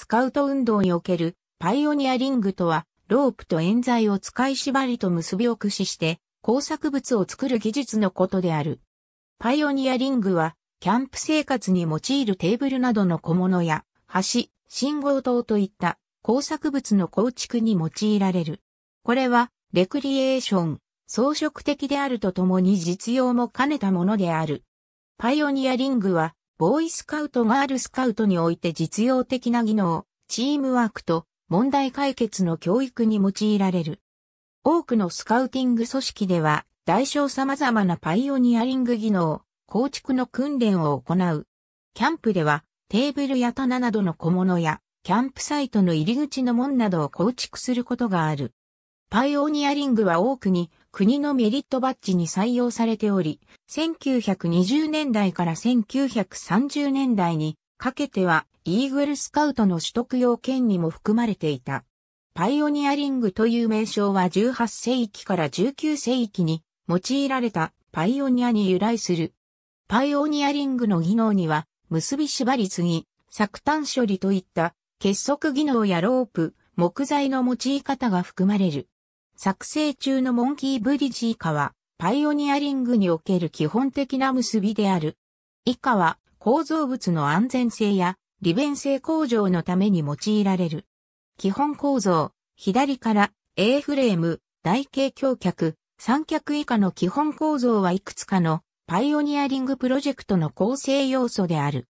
スカウト運動におけるパイオニアリングとは、ロープと冤罪を使い縛りと結びを駆使して、工作物を作る技術のことである。パイオニアリングは、キャンプ生活に用いるテーブルなどの小物や、橋、信号灯といった工作物の構築に用いられる。これは、レクリエーション、装飾的であるとともに実用も兼ねたものである。パイオニアリングは、ボーイスカウトガールスカウトにおいて実用的な技能、チームワークと問題解決の教育に用いられる。多くのスカウティング組織では、代償様々なパイオニアリング技能、構築の訓練を行う。キャンプでは、テーブルや棚などの小物や、キャンプサイトの入り口の門などを構築することがある。パイオニアリングは多くに国のメリットバッジに採用されており、1920年代から1930年代にかけてはイーグルスカウトの取得要件にも含まれていた。パイオニアリングという名称は18世紀から19世紀に用いられたパイオニアに由来する。パイオニアリングの技能には結び縛り継ぎ、削炭処理といった結束技能やロープ、木材の用い方が含まれる。作成中のモンキーブリッジ以下は、パイオニアリングにおける基本的な結びである。以下は、構造物の安全性や利便性向上のために用いられる。基本構造、左から A フレーム、台形橋脚、三脚以下の基本構造はいくつかのパイオニアリングプロジェクトの構成要素である。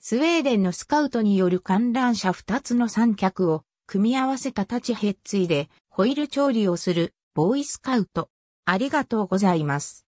スウェーデンのスカウトによる観覧車二つの三脚を組み合わせた立ちへっついでホイル調理をするボーイスカウト。ありがとうございます。